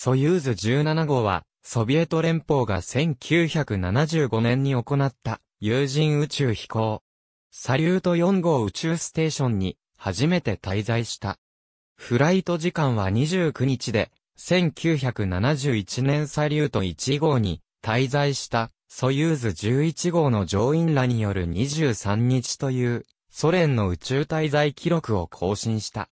ソユーズ17号は、ソビエト連邦が1975年に行った有人宇宙飛行。サリュート4号宇宙ステーションに初めて滞在した。フライト時間は29日で、1971年サリュート1号に滞在したソユーズ11号の乗員らによる23日というソ連の宇宙滞在記録を更新した。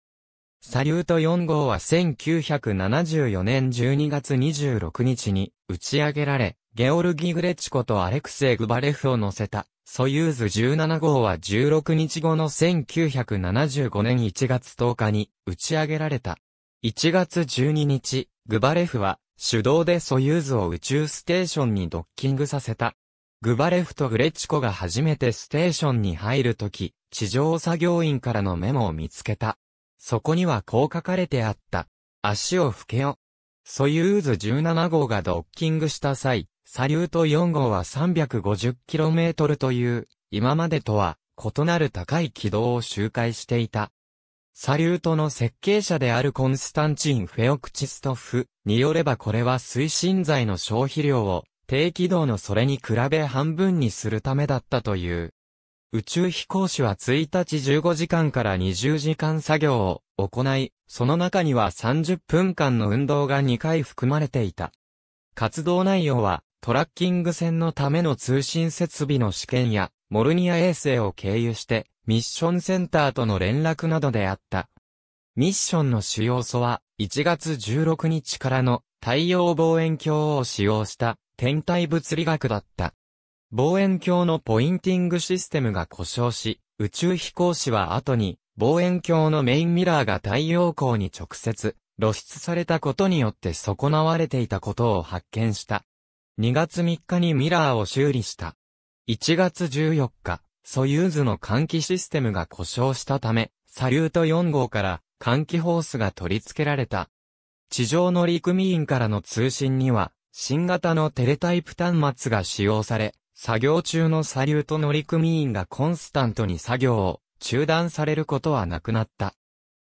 サリュート4号は1974年12月26日に打ち上げられ、ゲオルギ・グレチコとアレクセイ・グバレフを乗せた、ソユーズ17号は16日後の1975年1月10日に打ち上げられた。1月12日、グバレフは手動でソユーズを宇宙ステーションにドッキングさせた。グバレフとグレチコが初めてステーションに入るとき、地上作業員からのメモを見つけた。そこにはこう書かれてあった。足を吹けよ。ソユーズ17号がドッキングした際、サリュート4号は 350km という、今までとは異なる高い軌道を周回していた。サリュートの設計者であるコンスタンチン・フェオクチストフによればこれは推進剤の消費量を低軌道のそれに比べ半分にするためだったという。宇宙飛行士は1日15時間から20時間作業を行い、その中には30分間の運動が2回含まれていた。活動内容は、トラッキング船のための通信設備の試験や、モルニア衛星を経由して、ミッションセンターとの連絡などであった。ミッションの主要素は、1月16日からの太陽望遠鏡を使用した天体物理学だった。望遠鏡のポインティングシステムが故障し、宇宙飛行士は後に、望遠鏡のメインミラーが太陽光に直接露出されたことによって損なわれていたことを発見した。2月3日にミラーを修理した。1月14日、ソユーズの換気システムが故障したため、サリュート4号から換気ホースが取り付けられた。地上の陸組員からの通信には、新型のテレタイプ端末が使用され、作業中の左流と乗組員がコンスタントに作業を中断されることはなくなった。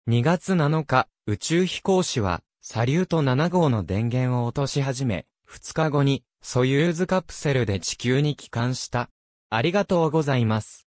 2月7日、宇宙飛行士は、サリュート7号の電源を落とし始め、2日後に、ソユーズカプセルで地球に帰還した。ありがとうございます。